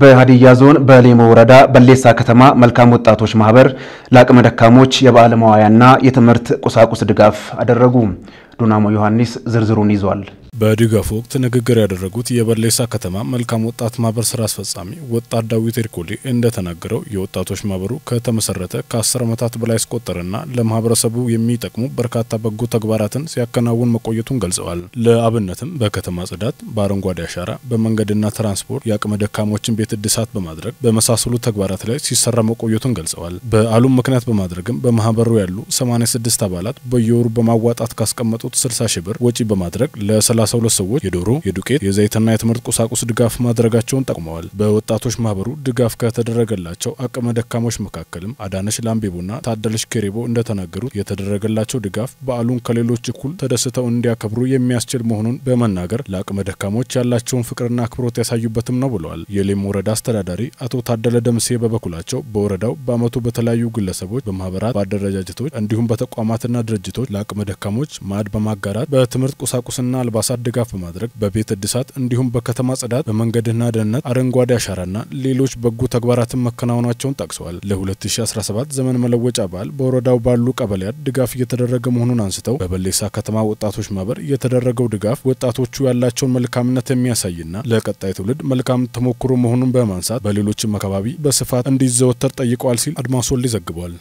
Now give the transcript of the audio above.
በሀዲያ ዞን በሌሞ ወረዳ በሌሳ ከተማ መልካም ወጣቶች ማህበር ለአቅመ ደካሞች የበዓል መዋያና የትምህርት ቁሳቁስ ድጋፍ አደረጉ። ዱናሞ ዮሐንስ ዝርዝሩን ይዟል። በድጋፉ ወቅት ንግግር ያደረጉት የበርሌሳ ከተማ መልካም ወጣት ማህበር ስራ አስፈጻሚ ወጣት ዳዊት ኤርኮሌ እንደተናገረው የወጣቶች ማህበሩ ከተመሰረተ ከ10 ዓመታት በላይ ያስቆጠረና ለማህበረሰቡ የሚጠቅሙ በርካታ በጎ ተግባራትን ሲያከናውን መቆየቱን ገልጸዋል። ለአብነትም በከተማ ጽዳት፣ በአረንጓዴ አሻራ፣ በመንገድና ትራንስፖርት የአቅመ ደካሞችን ቤት እድሳት በማድረግ በመሳሰሉ ተግባራት ላይ ሲሰራ መቆየቱን ገልጸዋል። በዓሉም ምክንያት በማድረግም በማህበሩ ያሉ 86 አባላት በየወሩ በማዋጣት ካስቀመጡት 60 ሺህ ብር ወጪ በማድረግ ለ 32 ሰዎች የዶሮ፣ የዱቄት፣ የዘይትና የትምህርት ቁሳቁስ ድጋፍ ማድረጋቸውን ጠቁመዋል። በወጣቶች ማህበሩ ድጋፍ ከተደረገላቸው አቅመ ደካሞች መካከልም አዳነሽ ላምቤቦና ታደለሽ ኬሬቦ እንደተናገሩት የተደረገላቸው ድጋፍ በዓሉን ከሌሎች እኩል ተደስተው እንዲያከብሩ የሚያስችል መሆኑን በመናገር ለአቅመ ደካሞች ያላቸውን ፍቅርና አክብሮት ያሳዩበትም ነው ብለዋል። የሌም ወረዳ አስተዳዳሪ አቶ ታደለ ደምሴ በበኩላቸው በወረዳው በዓመቱ በተለያዩ ግለሰቦች፣ በማህበራት፣ በአደረጃጀቶች እንዲሁም በተቋማትና ድርጅቶች ለአቅመ ደካሞች ማዕድ በማጋራት በትምህርት ቁሳቁስና አልባሳት ድጋፍ በማድረግ በቤት እድሳት እንዲሁም በከተማ ጽዳት፣ በመንገድና ደህንነት፣ አረንጓዴ አሻራና ሌሎች በጎ ተግባራትን መከናወናቸውን ጠቅሰዋል። ለ2017 ዘመን መለወጫ በዓል በወረዳው ባሉ ቀበሌያት ድጋፍ እየተደረገ መሆኑን አንስተው በበሌሳ ከተማ ወጣቶች ማህበር የተደረገው ድጋፍ ወጣቶቹ ያላቸውን መልካምነት የሚያሳይና ለቀጣይ ትውልድ መልካም ተሞክሮ መሆኑን በማንሳት በሌሎችም አካባቢ በስፋት እንዲዘወተር ጠይቀዋል ሲል አድማሶል ዘግቧል።